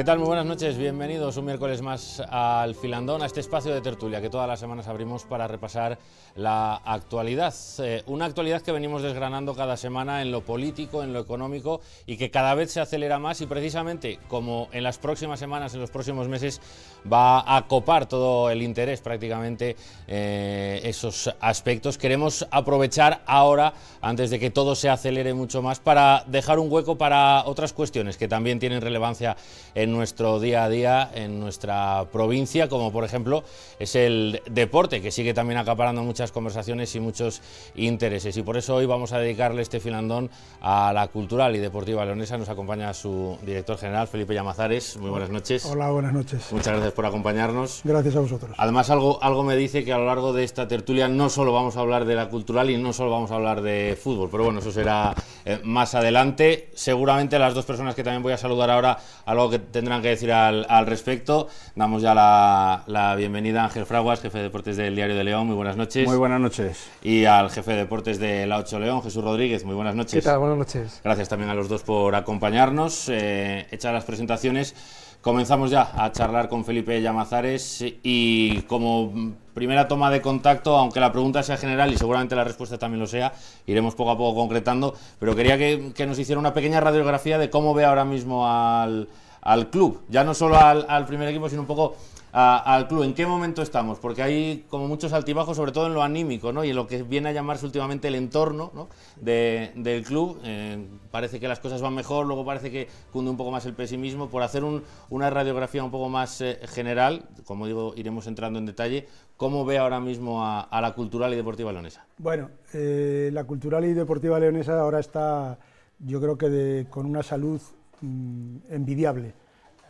¿Qué tal? Muy buenas noches, bienvenidos un miércoles más al Filandón, a este espacio de tertulia que todas las semanas abrimos para repasar la actualidad. Eh, una actualidad que venimos desgranando cada semana en lo político, en lo económico y que cada vez se acelera más y precisamente como en las próximas semanas, en los próximos meses, va a copar todo el interés prácticamente eh, esos aspectos. Queremos aprovechar ahora, antes de que todo se acelere mucho más, para dejar un hueco para otras cuestiones que también tienen relevancia en nuestro día a día en nuestra provincia, como por ejemplo es el deporte, que sigue también acaparando muchas conversaciones y muchos intereses. Y por eso hoy vamos a dedicarle este filandón a la cultural y deportiva leonesa. Nos acompaña su director general, Felipe Llamazares. Muy buenas noches. Hola, buenas noches. Muchas gracias por acompañarnos. Gracias a vosotros. Además, algo, algo me dice que a lo largo de esta tertulia no solo vamos a hablar de la cultural y no solo vamos a hablar de fútbol, pero bueno, eso será eh, más adelante. Seguramente las dos personas que también voy a saludar ahora, algo que te tendrán que decir al, respecto. Damos ya la, bienvenida a Ángel Fraguas, jefe de deportes del Diario de León. Muy buenas noches. Muy buenas noches. Y al jefe de deportes de La Ocho León, Jesús Rodríguez. Muy buenas noches. ¿Qué tal? Buenas noches. Gracias también a los dos por acompañarnos. Eh, hechas las presentaciones, comenzamos ya a charlar con Felipe Llamazares y como primera toma de contacto, aunque la pregunta sea general y seguramente la respuesta también lo sea, iremos poco a poco concretando, pero quería que, que nos hiciera una pequeña radiografía de cómo ve ahora mismo al, al club, ya no solo al, primer equipo, sino un poco al club. ¿En qué momento estamos? Porque hay como muchos altibajos, sobre todo en lo anímico, ¿no? Y en lo que viene a llamarse últimamente el entorno ¿no? del club. Eh, parece que las cosas van mejor, luego parece que cunde un poco más el pesimismo. Por hacer una radiografía un poco más eh, general, como digo, iremos entrando en detalle, ¿cómo ve ahora mismo a, la Cultural y Deportiva Leonesa? Bueno, eh, la Cultural y Deportiva Leonesa ahora está, yo creo que de, con una salud Mm, envidiable.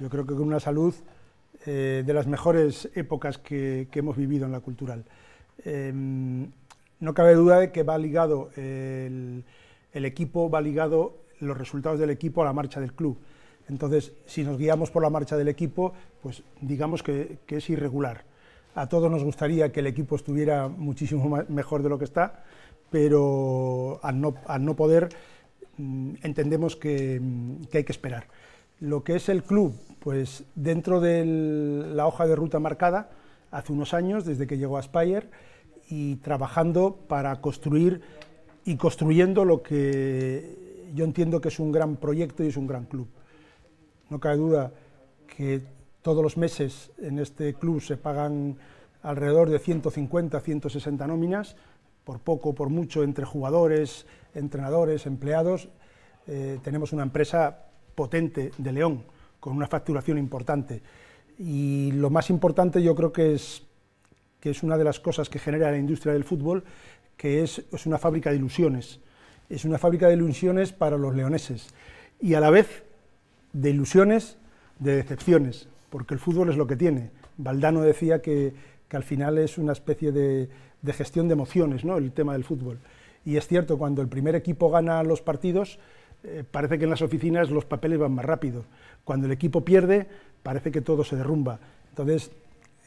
Yo creo que con una salud eh, de las mejores épocas que, hemos vivido en la cultural. Em, no cabe duda de que va ligado el, equipo, va ligado los resultados del equipo a la marcha del club. Entonces, si nos guiamos por la marcha del equipo, pues digamos que, es irregular. A todos nos gustaría que el equipo estuviera muchísimo mejor de lo que está, pero al no, al no poder Mm, entendemos mm, que, hay que esperar. Lo que es el club, pues dentro de la hoja de ruta marcada, hace unos años, desde que llegó a Aspire, y trabajando para construir y construyendo lo que yo entiendo que es un gran proyecto y es un gran club. No cabe duda que todos los meses en este club se pagan alrededor de 150, 160 nóminas, por poco, por mucho, entre jugadores, entrenadores, empleados, eh, tenemos una empresa potente de León, con una facturación importante. Y lo más importante yo creo que es, que es una de las cosas que genera la industria del fútbol, que es, una fábrica de ilusiones. Es una fábrica de ilusiones para los leoneses y a la vez de ilusiones, de decepciones, porque el fútbol es lo que tiene. Valdano decía que, al final es una especie de, de gestión de emociones, ¿no? el tema del fútbol y es cierto, cuando el primer equipo gana los partidos, eh, parece que en las oficinas los papeles van más rápido. Cuando el equipo pierde, parece que todo se derrumba. Entonces,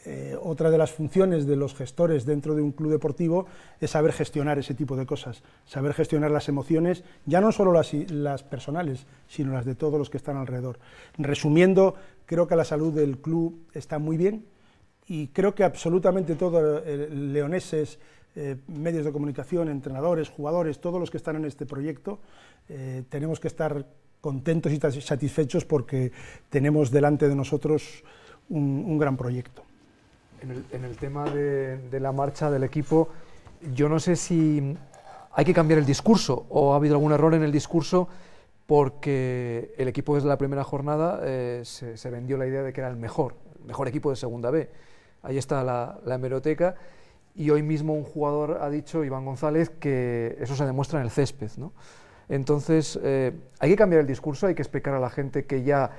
eh, otra de las funciones de los gestores dentro de un club deportivo es saber gestionar ese tipo de cosas, saber gestionar las emociones, ya no solo las, personales, sino las de todos los que están alrededor. Resumiendo, creo que la salud del club está muy bien y creo que absolutamente todos los leoneses, eh, medios de comunicación, entrenadores, jugadores, todos los que están en este proyecto, eh, tenemos que estar contentos y satisfechos porque tenemos delante de nosotros un, gran proyecto. En el, tema de, la marcha del equipo, yo no sé si hay que cambiar el discurso o ha habido algún error en el discurso porque el equipo desde la primera jornada eh, se, vendió la idea de que era el mejor, mejor equipo de Segunda B. Ahí está la, la hemeroteca y hoy mismo un jugador ha dicho, Iván González, que eso se demuestra en el césped. ¿no? Entonces, eh, hay que cambiar el discurso, hay que explicar a la gente que ya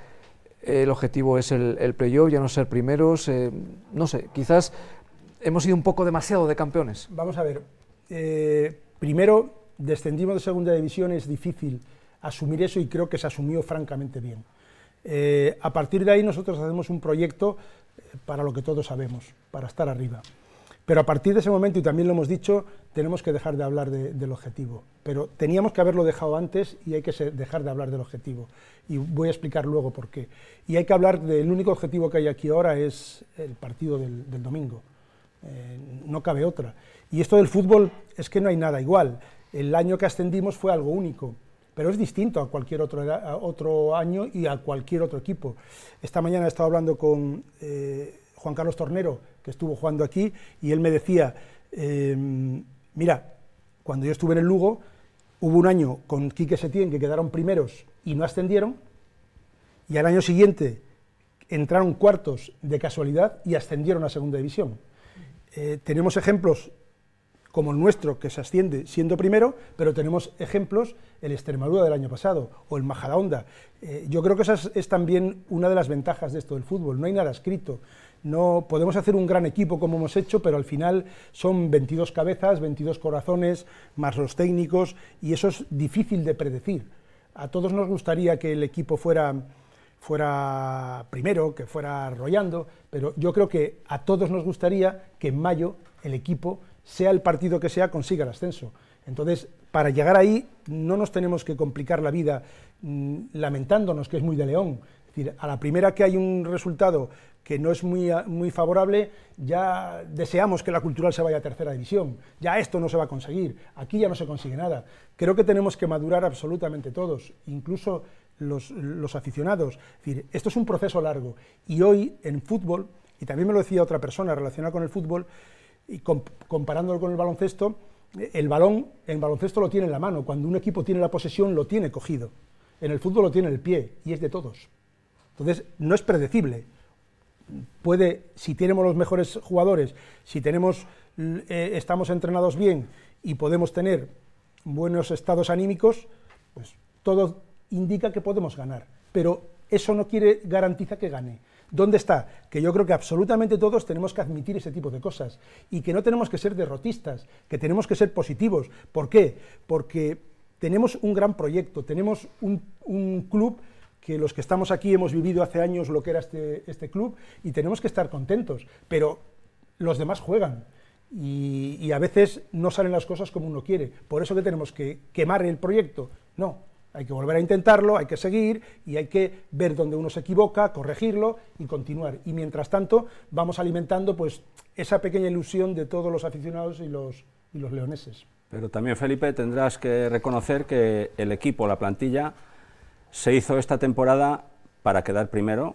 el objetivo es el, el playoff, ya no ser primeros. Eh, no sé, quizás hemos sido un poco demasiado de campeones. Vamos a ver. Eh, primero, descendimos de segunda división, es difícil asumir eso y creo que se asumió francamente bien. a partir de ahí nosotros hacemos un proyecto para lo que todos sabemos, para estar arriba. Pero a partir de ese momento, y también lo hemos dicho, tenemos que dejar de hablar del objetivo. Pero teníamos que haberlo dejado antes y hay que dejar de hablar del objetivo. Y voy a explicar luego por qué. Y hay que hablar del único objetivo que hay aquí ahora, es el partido del, domingo. Eh, no cabe otra. Y esto del fútbol es que no hay nada igual. El año que ascendimos fue algo único, pero es distinto a cualquier otro, otro año y a cualquier otro equipo. Esta mañana he estado hablando con... Eh, Juan Carlos Tornero, que estuvo jugando aquí, y él me decía, em, mira, cuando yo estuve en el Lugo, hubo un año con Quique Setién que quedaron primeros y no ascendieron, y al año siguiente entraron cuartos de casualidad y ascendieron a segunda división. Eh, tenemos ejemplos como el nuestro, que se asciende siendo primero, pero tenemos ejemplos, el Extremadura del año pasado o el Majadahonda. Eh, yo creo que esa es, también una de las ventajas de esto del fútbol, no hay nada escrito. No, podemos hacer un gran equipo como hemos hecho, pero al final son 22 cabezas, 22 corazones, más los técnicos, y eso es difícil de predecir. A todos nos gustaría que el equipo fuera fuera primero, que fuera arrollando, pero yo creo que a todos nos gustaría que en mayo el equipo sea el partido que sea, consiga el ascenso. Entonces, para llegar ahí no nos tenemos que complicar la vida mm, lamentándonos, que es muy de león. a la primera que hay un resultado que no es ah, muy, favorable, ya deseamos que la cultural se vaya a tercera división, ya esto no se va a conseguir, aquí ya no se consigue nada. Creo que tenemos que madurar absolutamente todos, incluso los, los aficionados. decir, esto es un proceso largo y hoy en fútbol, y también me lo decía otra persona relacionada con el fútbol, y comparándolo con el baloncesto, el balón, en baloncesto lo tiene en la mano, cuando un equipo tiene la posesión lo tiene cogido, en el fútbol lo tiene el pie y es de todos. Entonces, no es predecible. si tenemos los mejores jugadores, si tenemos, eh, estamos entrenados bien y podemos tener buenos estados anímicos, pues todo indica que podemos ganar. Pero eso no quiere garantiza que gane. ¿Dónde está? Que yo creo que absolutamente todos tenemos que admitir ese tipo de cosas y que no tenemos que ser derrotistas, que tenemos que ser positivos. ¿Por qué? Porque tenemos un gran proyecto, tenemos un, club que los que estamos aquí hemos vivido hace años lo que era este, este, club y tenemos que estar contentos, pero los demás juegan. Y, y, a veces no salen las cosas como uno quiere. Por eso que tenemos que quemar el proyecto. No, hay que volver a intentarlo, hay que seguir y hay que ver dónde uno se equivoca, corregirlo y continuar. Y mientras tanto vamos alimentando pues esa pequeña ilusión de todos los aficionados y los, los leoneses. Pero también, Felipe, tendrás que reconocer que el equipo, la plantilla, se hizo esta temporada para quedar primero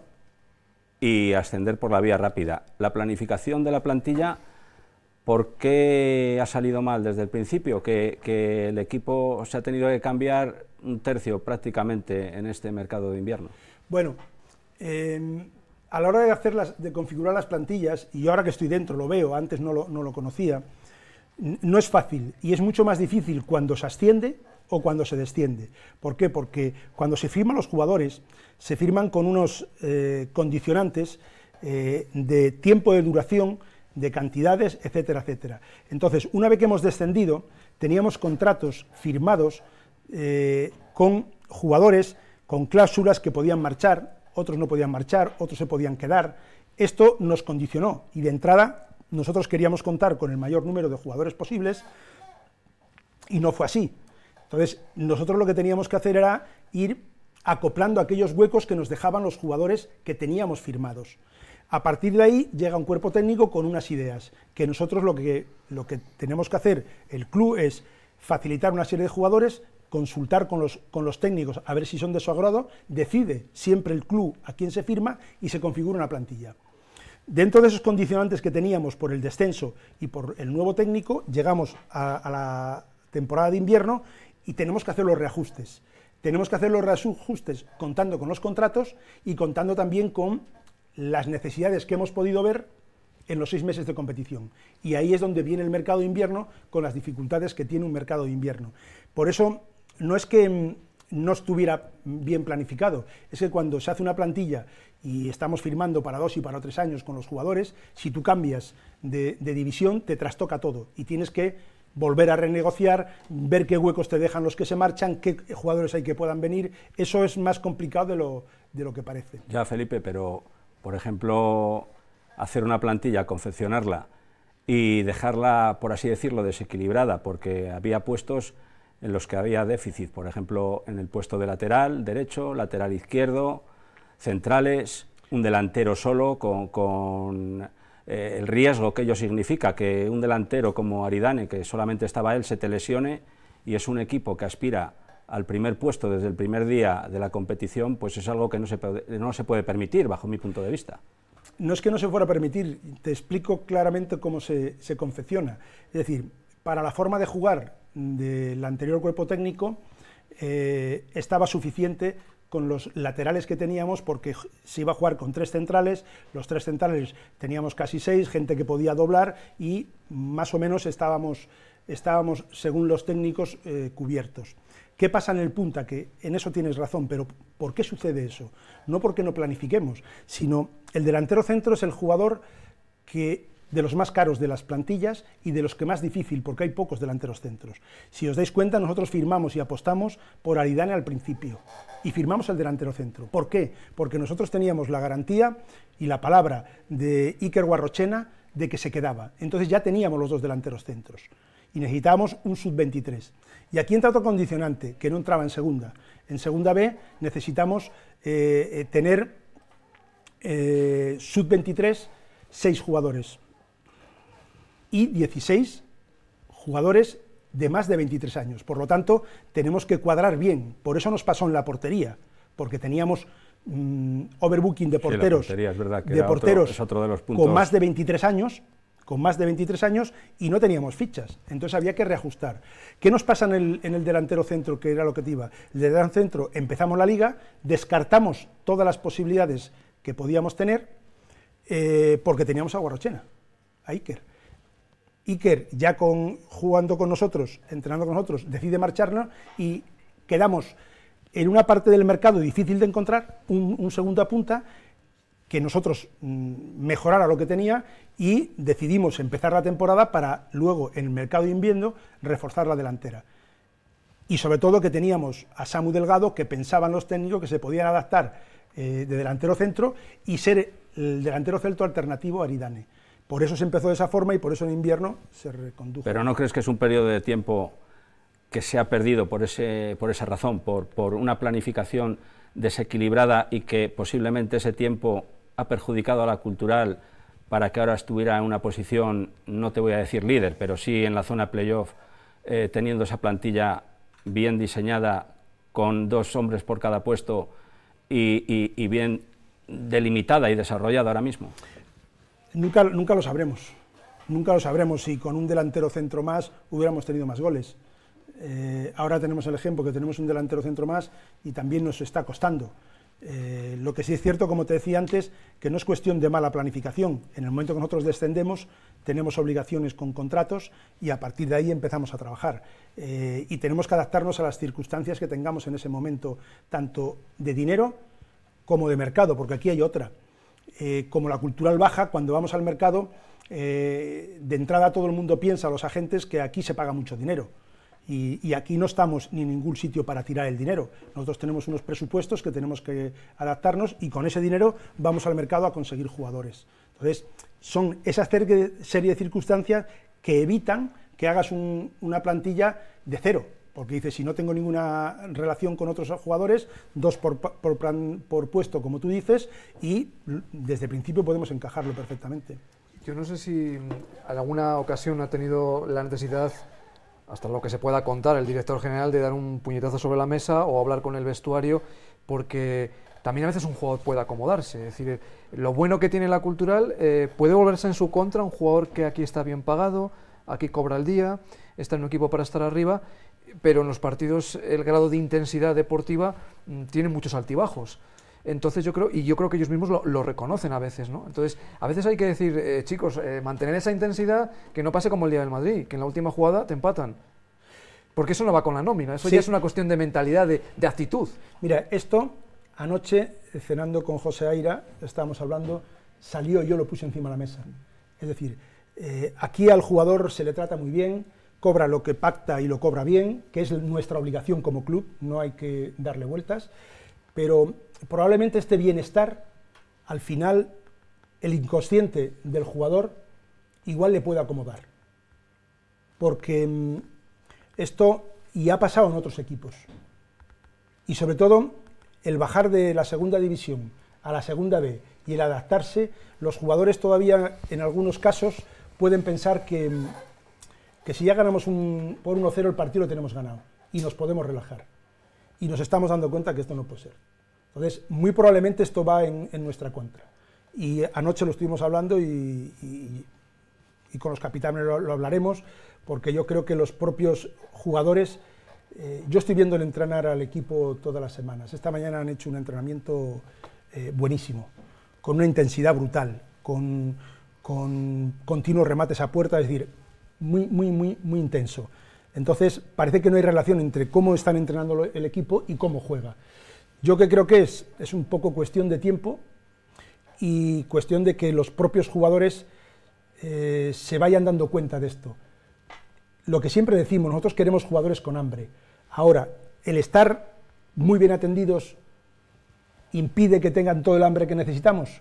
y ascender por la vía rápida. La planificación de la plantilla, ¿por qué ha salido mal desde el principio? Que, que el equipo se ha tenido que cambiar un tercio prácticamente en este mercado de invierno? Bueno, em, a la hora de, de configurar las plantillas, y ahora que estoy dentro lo veo, antes no lo, conocía, no es fácil y es mucho más difícil cuando se asciende o cuando se desciende. ¿Por qué? Porque cuando se firman los jugadores, se firman con unos eh, condicionantes eh, de tiempo de duración, de cantidades, etcétera, etcétera. Entonces, una vez que hemos descendido, teníamos contratos firmados eh, con jugadores con cláusulas que podían marchar, otros no podían marchar, otros se podían quedar. Esto nos condicionó y de entrada nosotros queríamos contar con el mayor número de jugadores posibles y no fue así. Entonces, nosotros lo que teníamos que hacer era ir acoplando aquellos huecos que nos dejaban los jugadores que teníamos firmados. A partir de ahí llega un cuerpo técnico con unas ideas, que nosotros lo que, lo que tenemos que hacer, el club, es facilitar una serie de jugadores, consultar con los, con los técnicos a ver si son de su agrado, decide siempre el club a quién se firma y se configura una plantilla. Dentro de esos condicionantes que teníamos por el descenso y por el nuevo técnico, llegamos a, a la temporada de invierno y tenemos que hacer los reajustes. Tenemos que hacer los reajustes contando con los contratos y contando también con las necesidades que hemos podido ver en los seis meses de competición. Y ahí es donde viene el mercado de invierno con las dificultades que tiene un mercado de invierno. Por eso no es que mm, no estuviera bien planificado. Es que cuando se hace una plantilla y estamos firmando para dos y para tres años con los jugadores, si tú cambias de, división te trastoca todo y tienes que volver a renegociar, ver qué huecos te dejan los que se marchan, qué jugadores hay que puedan venir. Eso es más complicado de lo, de lo que parece. Ya, Felipe, pero por ejemplo, hacer una plantilla, confeccionarla y dejarla, por así decirlo, desequilibrada, porque había puestos en los que había déficit, por ejemplo, en el puesto de lateral derecho, lateral izquierdo, centrales, un delantero solo con, eh, el riesgo que ello significa, que un delantero como Aridane, que solamente estaba él, se te lesione y es un equipo que aspira al primer puesto desde el primer día de la competición, pues es algo que no se, puede, permitir, bajo mi punto de vista. No es que no se fuera a permitir, te explico claramente cómo se, se confecciona. Es decir, para la forma de jugar del anterior cuerpo técnico eh, estaba suficiente con los laterales que teníamos, porque se iba a jugar con tres centrales, los tres centrales teníamos casi seis, gente que podía doblar y más o menos estábamos, estábamos según los técnicos, eh, cubiertos. ¿Qué pasa en el punta? Que en eso tienes razón, pero ¿por qué sucede eso? No porque no planifiquemos, sino el delantero centro es el jugador que de los más caros de las plantillas y de los que más difícil, porque hay pocos delanteros centros. Si os dais cuenta, nosotros firmamos y apostamos por Aridane al principio y firmamos el delantero centro. ¿Por qué? Porque nosotros teníamos la garantía y la palabra de Iker Guarrochena de que se quedaba. Entonces ya teníamos los dos delanteros centros y necesitábamos un sub-23. Y aquí entra otro condicionante, que no entraba en segunda. En segunda B necesitamos eh, eh, tener eh, sub-23 seis jugadores y 16 jugadores de más de 23 años. Por lo tanto, tenemos que cuadrar bien. Por eso nos pasó en la portería, porque teníamos mm, overbooking de porteros, verdad, de porteros con más de 23 años, con más de 23 años y no teníamos fichas. Entonces había que reajustar. ¿Qué nos pasa en el, delantero centro, que era lo que te iba? El delantero centro empezamos la liga, descartamos todas las posibilidades que podíamos tener eh, porque teníamos a Guarrochena, a Iker. Iker ya con, jugando con nosotros, entrenando con nosotros, decide marcharnos y quedamos en una parte del mercado difícil de encontrar, un, un segundo punta que nosotros mm, mejorara lo que tenía y decidimos empezar la temporada para luego en el mercado de invierno reforzar la delantera. Y sobre todo que teníamos a Samu Delgado, que pensaban los técnicos que se podían adaptar eh, de delantero centro y ser el delantero celto alternativo a Aridane por eso se empezó de esa forma y por eso en invierno se recondujo. Pero ¿no crees que es un periodo de tiempo que se ha perdido por, ese, por esa razón, por, una planificación desequilibrada y que posiblemente ese tiempo ha perjudicado a la cultural para que ahora estuviera en una posición, no te voy a decir líder, pero sí en la zona playoff, eh, teniendo esa plantilla bien diseñada, con dos hombres por cada puesto y bien delimitada y desarrollada ahora mismo? Nunca, lo sabremos. Nunca lo sabremos si con un delantero centro más hubiéramos tenido más goles. Eh, ahora tenemos el ejemplo que tenemos un delantero centro más y también nos está costando. Eh, lo que sí es cierto, como te decía antes, que no es cuestión de mala planificación. En el momento que nosotros descendemos, tenemos obligaciones con contratos y a partir de ahí empezamos a trabajar. Eh, y tenemos que adaptarnos a las circunstancias que tengamos en ese momento, tanto de dinero como de mercado, porque aquí hay otra. Eh, como la cultural baja, cuando vamos al mercado, eh, de entrada todo el mundo piensa, los agentes, que aquí se paga mucho dinero. Y, aquí no estamos ni en ningún sitio para tirar el dinero. Nosotros tenemos unos presupuestos que tenemos que adaptarnos y con ese dinero vamos al mercado a conseguir jugadores. Entonces, son esa serie de circunstancias que evitan que hagas una plantilla de cero, porque dice, si no tengo ninguna relación con otros jugadores, dos por, puesto, como tú dices, y desde el principio podemos encajarlo perfectamente. Yo no sé si en alguna ocasión ha tenido la necesidad, hasta lo que se pueda contar, el director general de dar un puñetazo sobre la mesa o hablar con el vestuario, porque también a veces un jugador puede acomodarse. Es decir, lo bueno que tiene la cultural eh, puede volverse en su contra un jugador que aquí está bien pagado, aquí cobra el día, está en un equipo para estar arriba pero en los partidos el grado de intensidad deportiva mm, tiene muchos altibajos. Entonces yo creo, y yo creo que ellos mismos lo, reconocen a veces, ¿no? Entonces, a veces hay que decir, eh, chicos, eh, mantener esa intensidad, que no pase como el día del Madrid, que en la última jugada te empatan. Porque eso no va con la nómina, eso ya es una cuestión de mentalidad, de, actitud. Mira, esto, anoche, cenando con José Aira, estábamos hablando, salió, yo lo puse encima de la mesa. Es decir, eh, aquí al jugador se le trata muy bien, cobra lo que pacta y lo cobra bien, que es nuestra obligación como club, no hay que darle vueltas, pero probablemente este bienestar, al final, el inconsciente del jugador igual le puede acomodar, porque mm, esto y ha pasado en otros equipos, y sobre todo el bajar de la segunda división a la segunda B y el adaptarse, los jugadores todavía en algunos casos pueden pensar que mm, si ya ganamos un, por 1-0 el partido lo tenemos ganado y nos podemos relajar. Y nos estamos dando cuenta que esto no puede ser. Entonces, muy probablemente esto va en, nuestra contra. Y anoche lo estuvimos hablando y, con los capitanes lo, hablaremos, porque yo creo que los propios jugadores, eh, yo estoy viendo el entrenar al equipo todas las semanas. Esta mañana han hecho un entrenamiento eh, buenísimo, con una intensidad brutal, con continuos remates a puerta, es decir, muy, muy, muy, muy intenso. Entonces, parece que no hay relación entre cómo están entrenando el equipo y cómo juega. Yo que creo que es, es un poco cuestión de tiempo y cuestión de que los propios jugadores eh, se vayan dando cuenta de esto. Lo que siempre decimos, nosotros queremos jugadores con hambre. Ahora, el estar muy bien atendidos impide que tengan todo el hambre que necesitamos.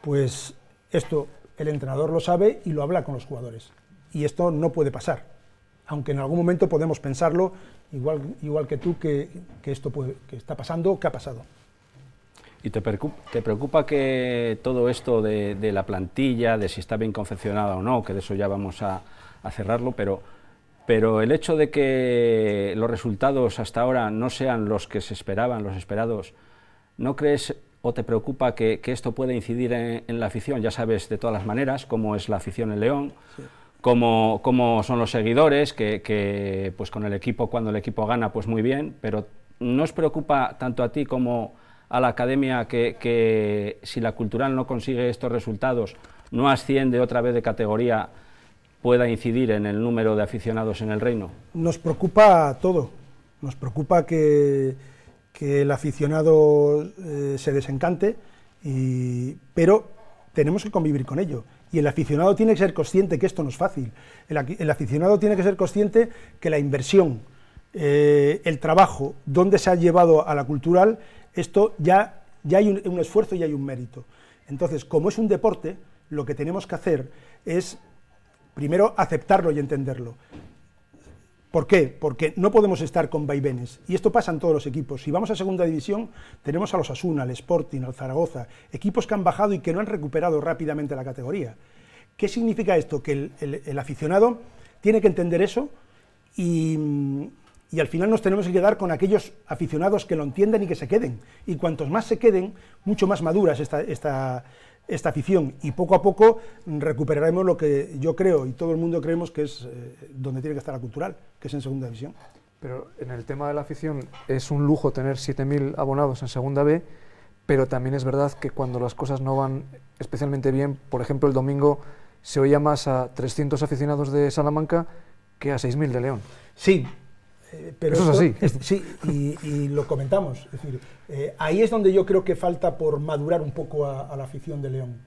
Pues esto el entrenador lo sabe y lo habla con los jugadores. Y esto no puede pasar, aunque en algún momento podemos pensarlo, igual, igual que tú, que, esto que está pasando que ha pasado. ¿Y te preocupa, preocupa que todo esto de, la plantilla, de si está bien confeccionada o no, que de eso ya vamos a, cerrarlo, pero, pero el hecho de que los resultados hasta ahora no sean los que se esperaban, los esperados, ¿no crees o te preocupa que, esto pueda incidir en, la afición? Ya sabes de todas las maneras cómo es la afición en León como son los seguidores, que, pues con el equipo, cuando el equipo gana, pues muy bien, pero nos preocupa tanto a ti como a la academia que, si la cultural no consigue estos resultados, no asciende otra vez de categoría, pueda incidir en el número de aficionados en el reino? Nos preocupa todo. Nos preocupa que, el aficionado eh, se desencante, pero tenemos que convivir con ello. Y el aficionado tiene que ser consciente que esto no es fácil. El, aficionado tiene que ser consciente que la inversión, eh, el trabajo, dónde se ha llevado a la cultural, esto ya, ya hay un esfuerzo y hay un mérito. Entonces, como es un deporte, lo que tenemos que hacer es, primero, aceptarlo y entenderlo. ¿Por qué? Porque no podemos estar con vaivenes. Y esto pasa en todos los equipos. Si vamos a segunda división, tenemos a los Asuna, al Sporting, al Zaragoza, equipos que han bajado y que no han recuperado rápidamente la categoría. ¿Qué significa esto? Que el, aficionado tiene que entender eso y, al final nos tenemos que quedar con aquellos aficionados que lo entiendan y que se queden. Y cuantos más se queden, mucho más maduras esta, esta, esta afición y poco a poco recuperaremos lo que yo creo y todo el mundo creemos que es eh, donde tiene que estar la cultural, que es en segunda división. Pero en el tema de la afición es un lujo tener 7.000 abonados en segunda B, pero también es verdad que cuando las cosas no van especialmente bien, por ejemplo el domingo se oía más a 300 aficionados de Salamanca que a 6.000 de León. Sí, eh, pero Eso así. Sí, y, lo comentamos. Es decir, eh, ahí es donde yo creo que falta por madurar un poco a, la afición de León.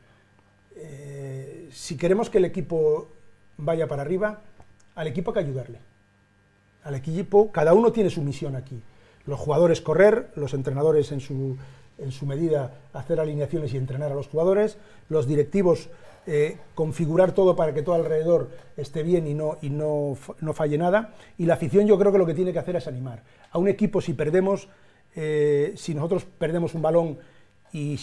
Eh, si queremos que el equipo vaya para arriba, al equipo hay que ayudarle. Al equipo, cada uno tiene su misión aquí. Los jugadores correr, los entrenadores en su, en su medida, hacer alineaciones y entrenar a los jugadores, los directivos eh, configurar todo para que todo alrededor esté bien y, no, y no, falle nada. Y la afición yo creo que lo que tiene que hacer es animar. A un equipo si perdemos, eh, si nosotros perdemos un balón y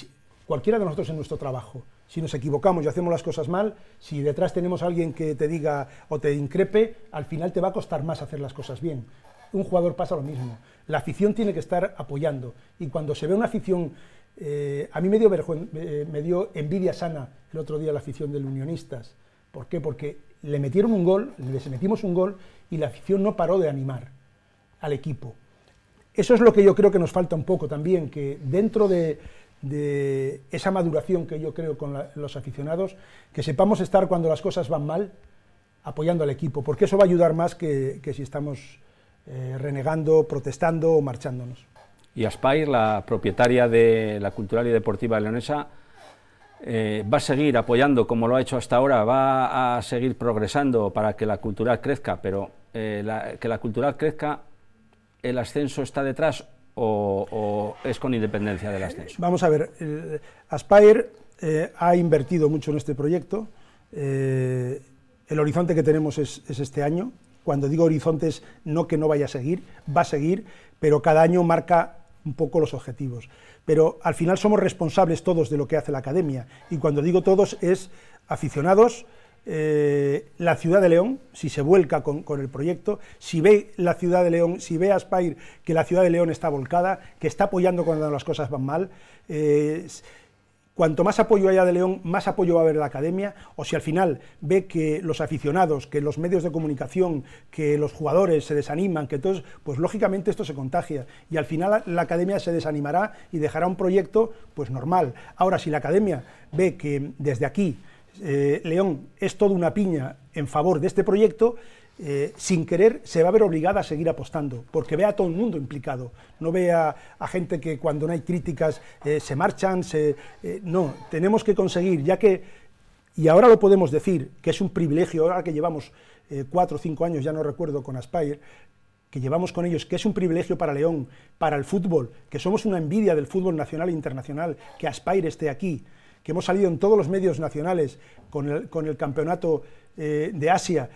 cualquiera de nosotros en nuestro trabajo, si nos equivocamos y hacemos las cosas mal, si detrás tenemos alguien que te diga o te increpe, al final te va a costar más hacer las cosas bien. Un jugador pasa lo mismo. La afición tiene que estar apoyando. Y cuando se ve una afición, eh, a mí me dio, eh, me dio envidia sana el otro día la afición del Unionistas. ¿Por qué? Porque le metieron un gol, les metimos un gol y la afición no paró de animar al equipo. Eso es lo que yo creo que nos falta un poco también, que dentro de, esa maduración que yo creo con los aficionados, que sepamos estar cuando las cosas van mal apoyando al equipo, porque eso va a ayudar más que si estamos eh, renegando, protestando o marchándonos. Y Aspire, la propietaria de la Cultural y Deportiva Leonesa, eh, va a seguir apoyando como lo ha hecho hasta ahora, va a seguir progresando para que la cultural crezca, pero eh, que la cultural crezca, ¿el ascenso está detrás o, es con independencia del ascenso? Vamos a ver, eh, Aspire ha invertido mucho en este proyecto, el horizonte que tenemos es este año, cuando digo horizontes, no que no vaya a seguir, va a seguir, pero cada año marca un poco los objetivos. Pero al final somos responsables todos de lo que hace la academia. Y cuando digo todos es aficionados, eh, la ciudad de León, si se vuelca con, el proyecto, si ve la ciudad de León, si ve Aspire que la ciudad de León está volcada, que está apoyando cuando las cosas van mal. Eh, Cuanto más apoyo haya de León, más apoyo va a haber de la academia, o si al final ve que los aficionados, que los medios de comunicación, que los jugadores se desaniman, que todos pues lógicamente esto se contagia y al final la academia se desanimará y dejará un proyecto pues normal. Ahora, si la academia ve que desde aquí eh, León es toda una piña en favor de este proyecto, eh, sin querer se va a ver obligada a seguir apostando, porque ve a todo el mundo implicado, no vea a, gente que cuando no hay críticas eh, se marchan, se, eh, no, tenemos que conseguir, ya que, y ahora lo podemos decir, que es un privilegio, ahora que llevamos cuatro o cinco años, ya no recuerdo, con Aspire, que llevamos con ellos, que es un privilegio para León, para el fútbol, que somos una envidia del fútbol nacional e internacional, que Aspire esté aquí, que hemos salido en todos los medios nacionales con el, con el campeonato de Asia,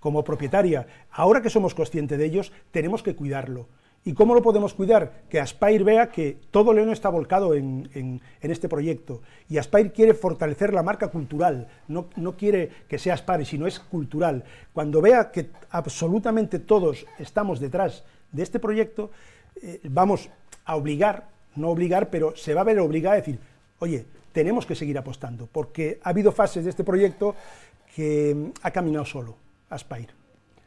como propietaria, ahora que somos conscientes de ellos, tenemos que cuidarlo. ¿Y cómo lo podemos cuidar? Que Aspire vea que todo León está volcado en, este proyecto. Y Aspire quiere fortalecer la marca cultural, no, quiere que sea Aspire, sino es cultural. Cuando vea que absolutamente todos estamos detrás de este proyecto, eh, vamos a obligar, no obligar, pero se va a ver obligada a decir, oye, tenemos que seguir apostando, porque ha habido fases de este proyecto que mm, ha caminado solo hasta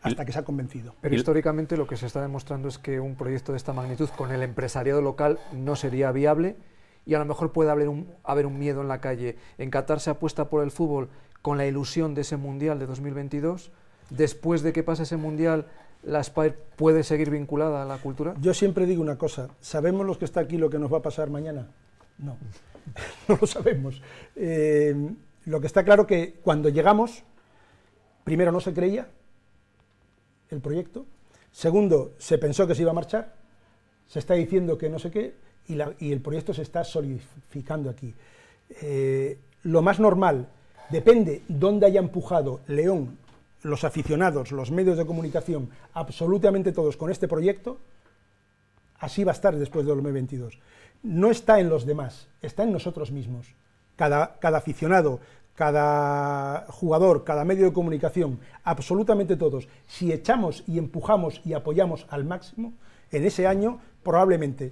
hasta que se ha convencido. Pero históricamente lo que se está demostrando es que un proyecto de esta magnitud con el empresariado local no sería viable y a lo mejor puede haber un, miedo en la calle. En Qatar se apuesta por el fútbol con la ilusión de ese Mundial de 2022. Después de que pase ese Mundial, ¿la Spire puede seguir vinculada a la cultura? Yo siempre digo una cosa, ¿sabemos los que está aquí lo que nos va a pasar mañana? No, no lo sabemos. Eh, lo que está claro que cuando llegamos, Primero, no se creía el proyecto. Segundo, se pensó que se iba a marchar. Se está diciendo que no sé qué. Y, el proyecto se está solidificando aquí. Eh, lo más normal, depende dónde haya empujado León, los aficionados, los medios de comunicación, absolutamente todos con este proyecto, así va a estar después del 2022. No está en los demás, está en nosotros mismos. Cada, cada aficionado, cada jugador, cada medio de comunicación, absolutamente todos, si echamos y empujamos y apoyamos al máximo, en ese año probablemente,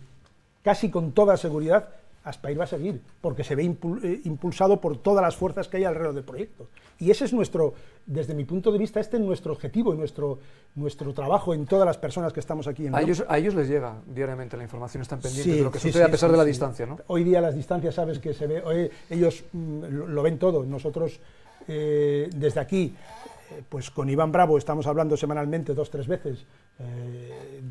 casi con toda seguridad, Aspair va a seguir, porque se ve eh, impulsado por todas las fuerzas que hay alrededor del proyecto. Y ese es nuestro, desde mi punto de vista, este es nuestro objetivo y nuestro, nuestro trabajo en todas las personas que estamos aquí. En a, ellos, a ellos les llega diariamente la información, están pendientes de lo que sucede a pesar de la distancia, Hoy día las distancias, sabes que se ve, ellos mm, lo ven todo, nosotros eh, desde aquí eh, pues con Iván Bravo estamos hablando semanalmente dos, tres veces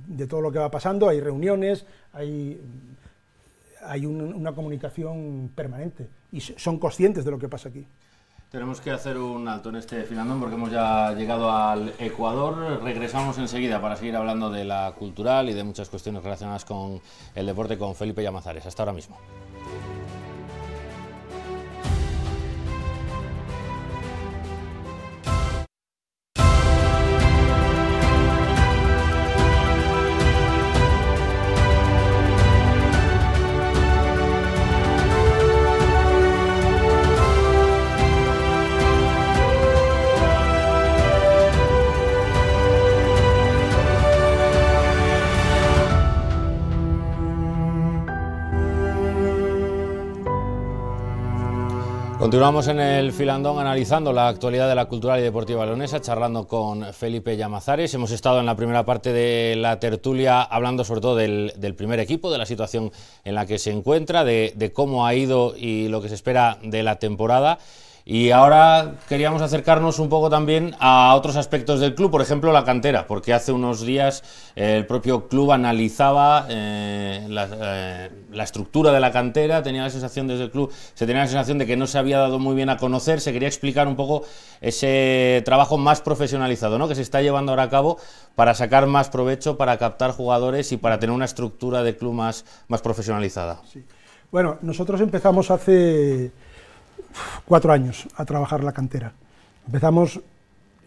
de todo lo que va pasando, hay reuniones, hay hay una comunicación permanente y son conscientes de lo que pasa aquí. Tenemos que hacer un alto en este finalón porque hemos ya llegado al Ecuador. Regresamos enseguida para seguir hablando de la cultural y de muchas cuestiones relacionadas con el deporte con Felipe Llamazares. Hasta ahora mismo. Continuamos en el Filandón analizando la actualidad de la cultural y deportiva leonesa, charlando con Felipe Llamazares. Hemos estado en la primera parte de la tertulia hablando sobre todo del, primer equipo, de la situación en la que se encuentra, de cómo ha ido y lo que se espera de la temporada. Y ahora queríamos acercarnos un poco también a otros aspectos del club, por ejemplo la cantera, porque hace unos días el propio club analizaba eh, eh, la, estructura de la cantera, tenía la sensación desde el club, se tenía la sensación de que no se había dado muy bien a conocer, se quería explicar un poco ese trabajo más profesionalizado ¿no? que se está llevando ahora a cabo para sacar más provecho, para captar jugadores y para tener una estructura de club más, más profesionalizada. Bueno, nosotros empezamos hace cuatro años a trabajar la cantera. Empezamos,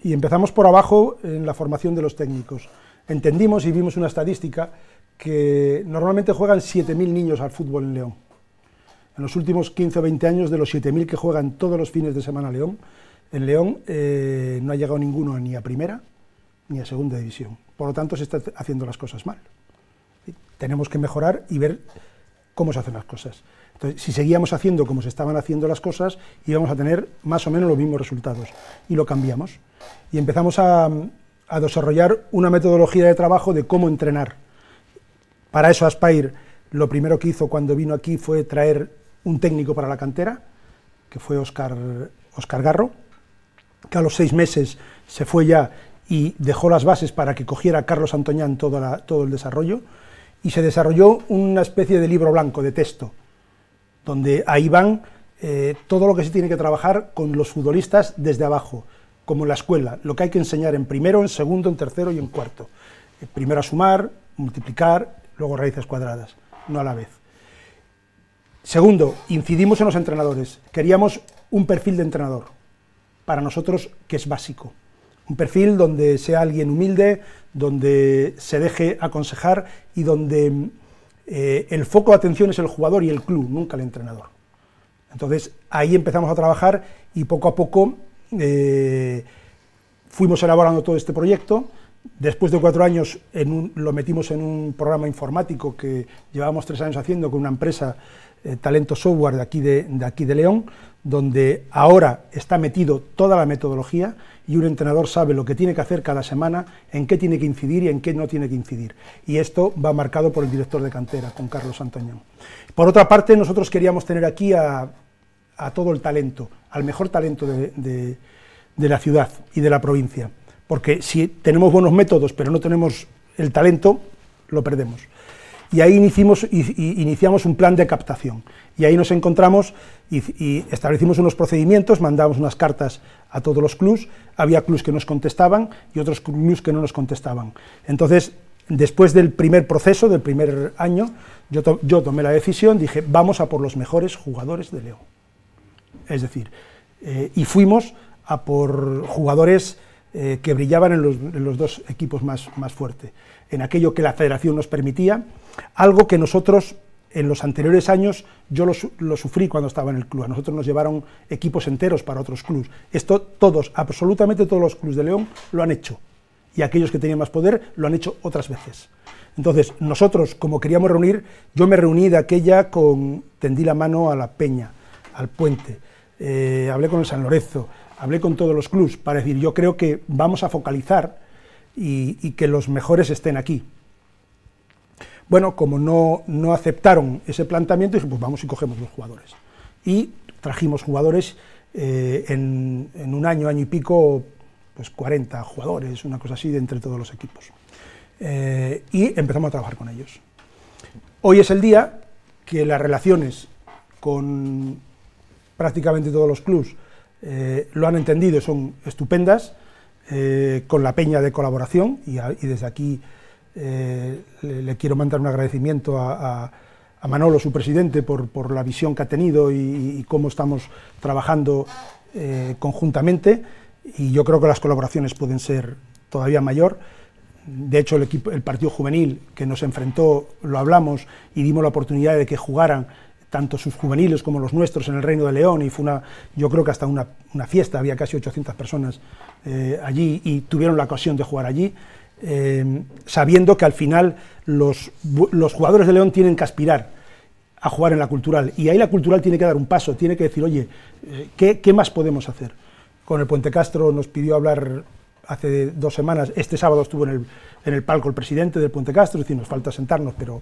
y empezamos por abajo en la formación de los técnicos. Entendimos y vimos una estadística que normalmente juegan 7.000 niños al fútbol en León. En los últimos 15 o 20 años, de los 7.000 que juegan todos los fines de semana León, en León eh, no ha llegado ninguno ni a primera ni a segunda división. Por lo tanto, se está haciendo las cosas mal. Tenemos que mejorar y ver cómo se hacen las cosas. Entonces, si seguíamos haciendo como se estaban haciendo las cosas, íbamos a tener más o menos los mismos resultados. Y lo cambiamos. Y empezamos a, desarrollar una metodología de trabajo de cómo entrenar. Para eso Aspire lo primero que hizo cuando vino aquí fue traer un técnico para la cantera, que fue Oscar, Garro, que a los seis meses se fue ya y dejó las bases para que cogiera Carlos Antoñán todo el desarrollo y se desarrolló una especie de libro blanco de texto, donde ahí van eh, todo lo que se tiene que trabajar con los futbolistas desde abajo, como en la escuela, lo que hay que enseñar en primero, en segundo, en tercero y en cuarto. Eh, primero a sumar, multiplicar, luego raíces cuadradas, no a la vez. Segundo, incidimos en los entrenadores. Queríamos un perfil de entrenador, para nosotros que es básico. Un perfil donde sea alguien humilde, donde se deje aconsejar y donde eh, el foco de atención es el jugador y el club, nunca el entrenador. Entonces ahí empezamos a trabajar y poco a poco eh, fuimos elaborando todo este proyecto. Después de cuatro años lo metimos en un programa informático que llevábamos tres años haciendo con una empresa eh, talento Software de aquí de, aquí de León, donde ahora está metido toda la metodología y un entrenador sabe lo que tiene que hacer cada semana, en qué tiene que incidir y en qué no tiene que incidir. Y esto va marcado por el director de cantera, con Carlos Antoñón. Por otra parte, nosotros queríamos tener aquí a, todo el talento, al mejor talento de, la ciudad y de la provincia. Porque si tenemos buenos métodos pero no tenemos el talento, lo perdemos y ahí iniciamos, iniciamos un plan de captación. Y ahí nos encontramos y, establecimos unos procedimientos, mandábamos unas cartas a todos los clubs, había clubs que nos contestaban y otros clubs que no nos contestaban. Entonces, después del primer proceso, del primer año, yo, tomé la decisión, dije, vamos a por los mejores jugadores de Leo. Es decir, eh, y fuimos a por jugadores eh, que brillaban en los, dos equipos más, más fuertes en aquello que la federación nos permitía, algo que nosotros en los anteriores años yo lo, sufrí cuando estaba en el club. A nosotros nos llevaron equipos enteros para otros clubes. Esto todos, absolutamente todos los clubes de León lo han hecho. Y aquellos que tenían más poder lo han hecho otras veces. Entonces, nosotros, como queríamos reunir, yo me reuní de aquella con. Tendí la mano a la Peña, al Puente, eh, hablé con el San Lorenzo, hablé con todos los clubes para decir, yo creo que vamos a focalizar y, que los mejores estén aquí. Bueno, como no, no aceptaron ese planteamiento, dije, pues vamos y cogemos los jugadores. Y trajimos jugadores eh, en, un año, año y pico, pues 40 jugadores, una cosa así, de entre todos los equipos. Eh, y empezamos a trabajar con ellos. Hoy es el día que las relaciones con prácticamente todos los clubs eh, lo han entendido, son estupendas. Eh, con la Peña de Colaboración y, desde aquí eh, le, quiero mandar un agradecimiento a, Manolo, su presidente, por, la visión que ha tenido y, cómo estamos trabajando eh, conjuntamente y yo creo que las colaboraciones pueden ser todavía mayor. De hecho, el, equipo, el partido juvenil que nos enfrentó, lo hablamos y dimos la oportunidad de que jugaran tanto sus juveniles como los nuestros en el Reino de León, y fue una, yo creo que hasta una, fiesta, había casi 800 personas eh, allí y tuvieron la ocasión de jugar allí, eh, sabiendo que al final los, jugadores de León tienen que aspirar a jugar en la cultural, y ahí la cultural tiene que dar un paso, tiene que decir, oye, eh, ¿qué, más podemos hacer? Con el Puente Castro nos pidió hablar hace dos semanas, este sábado estuvo en el, en el palco el presidente del Puente Castro, ...y nos falta sentarnos, pero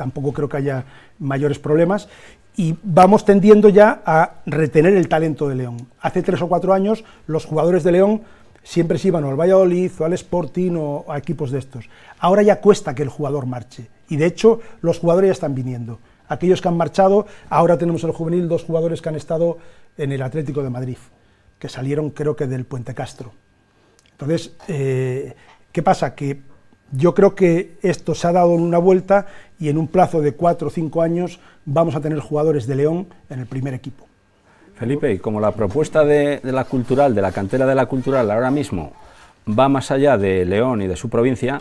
tampoco creo que haya mayores problemas. Y vamos tendiendo ya a retener el talento de León. Hace tres o cuatro años los jugadores de León siempre se iban al Valladolid o al Sporting o a equipos de estos. Ahora ya cuesta que el jugador marche. Y de hecho los jugadores ya están viniendo. Aquellos que han marchado, ahora tenemos en el juvenil dos jugadores que han estado en el Atlético de Madrid, que salieron creo que del Puente Castro. Entonces, eh, ¿qué pasa? Que yo creo que esto se ha dado en una vuelta y en un plazo de cuatro o cinco años vamos a tener jugadores de León en el primer equipo. Felipe, y como la propuesta de, la cultural, de la cantera de la cultural ahora mismo va más allá de León y de su provincia,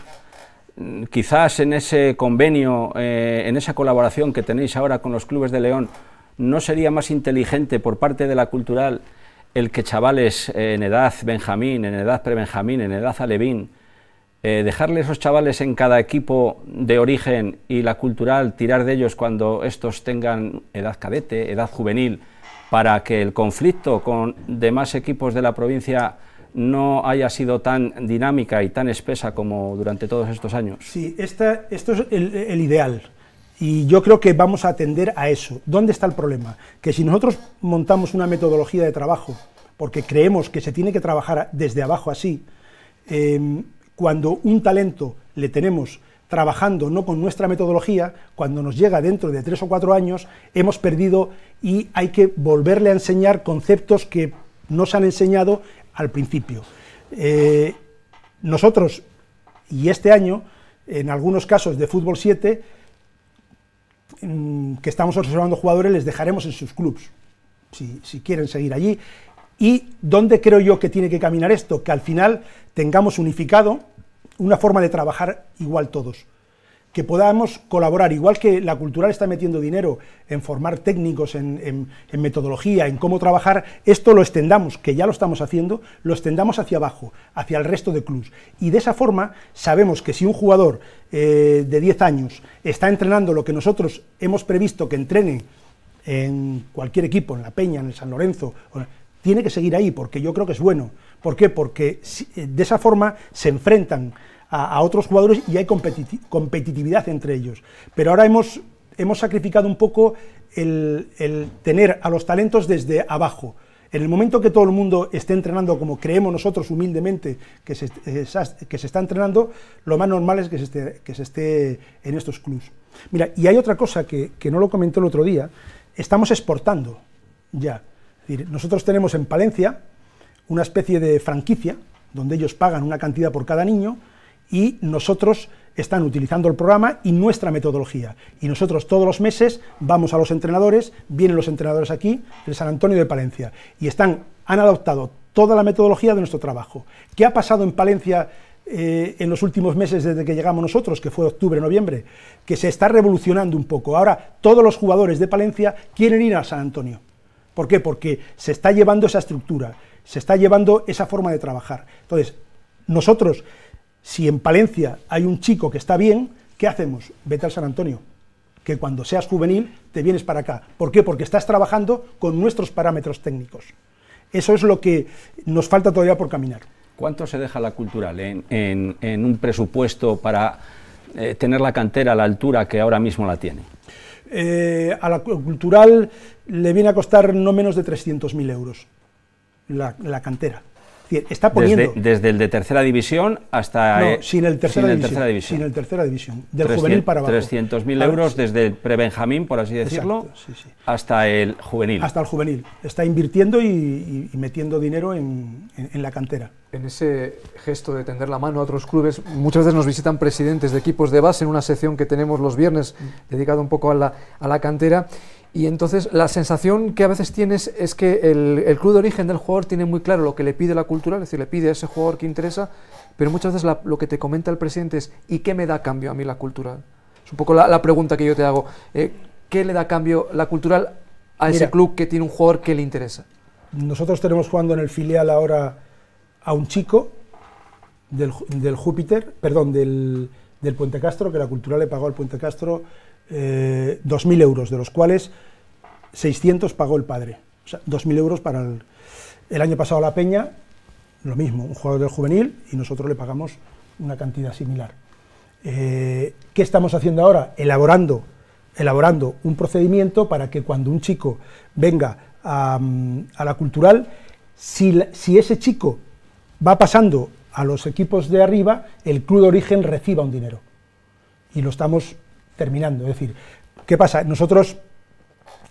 mm, quizás en ese convenio, eh, en esa colaboración que tenéis ahora con los clubes de León, ¿no sería más inteligente por parte de la cultural el que chavales eh, en edad Benjamín, en edad pre-Benjamín, en edad Alevín, eh, dejarle esos chavales en cada equipo de origen y la cultural, tirar de ellos cuando estos tengan edad cadete, edad juvenil, para que el conflicto con demás equipos de la provincia no haya sido tan dinámica y tan espesa como durante todos estos años. Sí, esto es el, ideal. Y yo creo que vamos a atender a eso. ¿Dónde está el problema? Que si nosotros montamos una metodología de trabajo, porque creemos que se tiene que trabajar desde abajo así, em, cuando un talento le tenemos trabajando no con nuestra metodología, cuando nos llega dentro de tres o cuatro años, hemos perdido y hay que volverle a enseñar conceptos que no se han enseñado al principio. Eh, nosotros, y este año, en algunos casos de Fútbol 7, mm, que estamos observando jugadores, les dejaremos en sus clubs, si, si quieren seguir allí. ¿Y dónde creo yo que tiene que caminar esto? Que al final tengamos unificado una forma de trabajar igual todos, que podamos colaborar, igual que la cultural está metiendo dinero en formar técnicos, en, metodología, en cómo trabajar, esto lo extendamos, que ya lo estamos haciendo, lo extendamos hacia abajo, hacia el resto de clubs. Y de esa forma sabemos que si un jugador eh, de 10 años está entrenando lo que nosotros hemos previsto que entrene en cualquier equipo, en la Peña, en el San Lorenzo, tiene que seguir ahí, porque yo creo que es bueno. ¿Por qué? Porque eh, de esa forma se enfrentan a, otros jugadores y hay competitividad entre ellos. Pero ahora hemos, hemos sacrificado un poco el, tener a los talentos desde abajo. En el momento que todo el mundo esté entrenando como creemos nosotros humildemente que se, eh, que se está entrenando, lo más normal es que se esté, que se esté en estos clubs. Mira, y hay otra cosa que, que no lo comenté el otro día, estamos exportando ya nosotros tenemos en Palencia una especie de franquicia donde ellos pagan una cantidad por cada niño y nosotros están utilizando el programa y nuestra metodología. Y nosotros todos los meses vamos a los entrenadores, vienen los entrenadores aquí, de San Antonio de Palencia, y han adoptado toda la metodología de nuestro trabajo. ¿Qué ha pasado en Palencia eh, en los últimos meses desde que llegamos nosotros, que fue octubre, noviembre? Que se está revolucionando un poco. Ahora todos los jugadores de Palencia quieren ir a San Antonio. ¿Por qué? Porque se está llevando esa estructura, se está llevando esa forma de trabajar. Entonces, nosotros, si en Palencia hay un chico que está bien, ¿qué hacemos? Vete al San Antonio, que cuando seas juvenil te vienes para acá. ¿Por qué? Porque estás trabajando con nuestros parámetros técnicos. Eso es lo que nos falta todavía por caminar. ¿Cuánto se deja la cultural en, un presupuesto para eh, tener la cantera a la altura que ahora mismo la tiene? Eh, a la cultural le viene a costar no menos de 300.000 euros la, cantera. está poniendo... Desde, el de tercera división hasta... sin el tercera, división, Del juvenil para abajo. 300.000 euros desde el prebenjamín, por así decirlo, hasta el juvenil. Hasta el juvenil. Está invirtiendo y, metiendo dinero en, la cantera. En ese gesto de tender la mano a otros clubes, muchas veces nos visitan presidentes de equipos de base en una sección que tenemos los viernes dedicada un poco a la cantera. Y entonces la sensación que a veces tienes es que el, club de origen del jugador tiene muy claro lo que le pide la cultura, es decir, le pide a ese jugador que interesa, pero muchas veces lo que te comenta el presidente es ¿y qué me da cambio a mí la cultural? Es un poco la, pregunta que yo te hago. Eh, ¿Qué le da cambio la cultural a ese club que tiene un jugador que le interesa? Nosotros tenemos jugando en el filial ahora a un chico del, Júpiter, perdón, del, del Puente Castro, que la cultural le pagó al Puente Castro 2.000 eh, euros, de los cuales 600 pagó el padre. O sea, 2.000 euros para el... año pasado la Peña, lo mismo, un jugador del juvenil y nosotros le pagamos una cantidad similar. Eh, ¿Qué estamos haciendo ahora? Elaborando, elaborando un procedimiento para que cuando un chico venga a, mm, la cultural, si, si ese chico va pasando a los equipos de arriba, el club de origen reciba un dinero. Y lo estamos terminando. Es decir, ¿qué pasa? Nosotros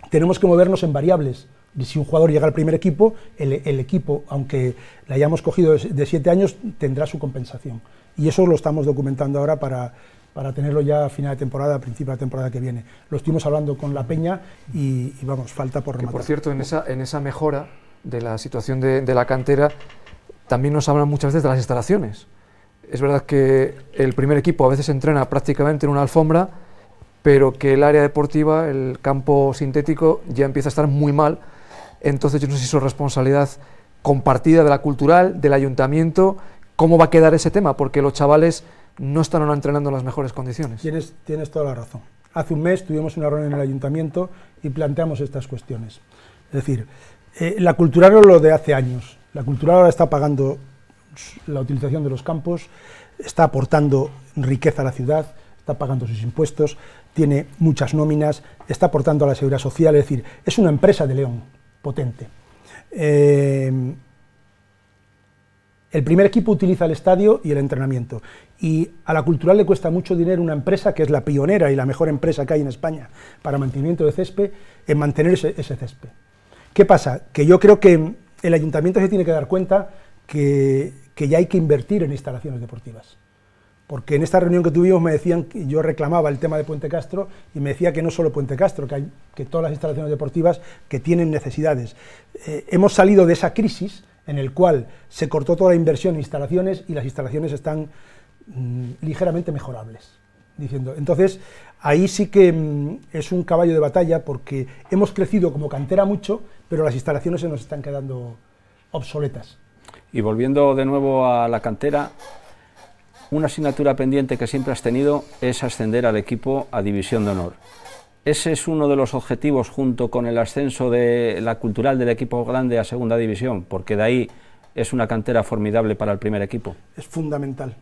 tenemos que movernos en variables. Si un jugador llega al primer equipo, el, equipo, aunque la hayamos cogido de siete años, tendrá su compensación. Y eso lo estamos documentando ahora para, para tenerlo ya a final de temporada, a principio de temporada que viene. Lo estuvimos hablando con la Peña y, vamos, falta por rematar. por cierto, en esa, en esa mejora de la situación de, de la cantera, también nos hablan muchas veces de las instalaciones. Es verdad que el primer equipo a veces entrena prácticamente en una alfombra, pero que el área deportiva, el campo sintético, ya empieza a estar muy mal. Entonces yo no sé si es responsabilidad compartida de la cultural, del ayuntamiento, cómo va a quedar ese tema, porque los chavales no están ahora entrenando en las mejores condiciones. Tienes, toda la razón. Hace un mes tuvimos una reunión en el ayuntamiento y planteamos estas cuestiones. Es decir, eh, la cultural no lo de hace años. La cultural ahora está pagando la utilización de los campos, está aportando riqueza a la ciudad, está pagando sus impuestos, tiene muchas nóminas, está aportando a la seguridad social, es decir, es una empresa de León potente. Eh, el primer equipo utiliza el estadio y el entrenamiento. Y a la cultural le cuesta mucho dinero una empresa que es la pionera y la mejor empresa que hay en España para mantenimiento de césped, en mantener ese, césped. ¿Qué pasa? Que yo creo que el ayuntamiento se tiene que dar cuenta que ya hay que invertir en instalaciones deportivas porque en esta reunión que tuvimos me decían que yo reclamaba el tema de Puente Castro y me decía que no solo Puente Castro, que, hay, que todas las instalaciones deportivas que tienen necesidades. Eh, hemos salido de esa crisis en el cual se cortó toda la inversión en instalaciones y las instalaciones están mm, ligeramente mejorables. Diciendo. Entonces, ahí sí que mm, es un caballo de batalla porque hemos crecido como cantera mucho, pero las instalaciones se nos están quedando obsoletas. Y volviendo de nuevo a la cantera, una asignatura pendiente que siempre has tenido es ascender al equipo a División de Honor. Ese es uno de los objetivos junto con el ascenso de la cultural del equipo grande a Segunda División, porque de ahí es una cantera formidable para el primer equipo. Es fundamental.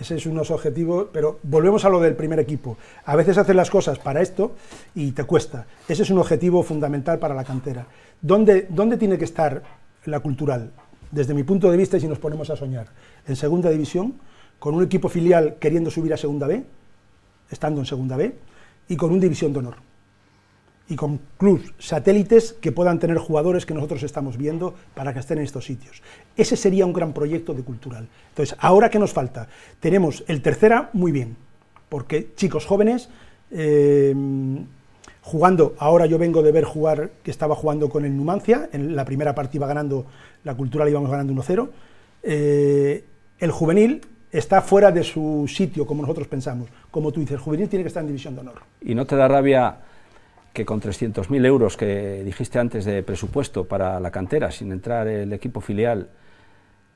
Ese es uno de los objetivos, pero volvemos a lo del primer equipo. A veces haces las cosas para esto y te cuesta. Ese es un objetivo fundamental para la cantera. ¿Dónde, dónde tiene que estar la cultural? Desde mi punto de vista, si nos ponemos a soñar, en segunda división, con un equipo filial queriendo subir a Segunda B, estando en Segunda B, y con un División de Honor. Y con clubs satélites que puedan tener jugadores que nosotros estamos viendo para que estén en estos sitios. Ese sería un gran proyecto de cultural. Entonces, ¿ahora qué nos falta? Tenemos el tercera muy bien, porque chicos jóvenes, em, jugando, ahora yo vengo de ver jugar, que estaba jugando con el Numancia, en la primera parte iba ganando, la cultural íbamos ganando 1-0, eh, el juvenil está fuera de su sitio, como nosotros pensamos. Como tú dices, juvenil tiene que estar en división de honor. ¿Y no te da rabia que con 300.000 euros que dijiste antes de presupuesto para la cantera, sin entrar el equipo filial,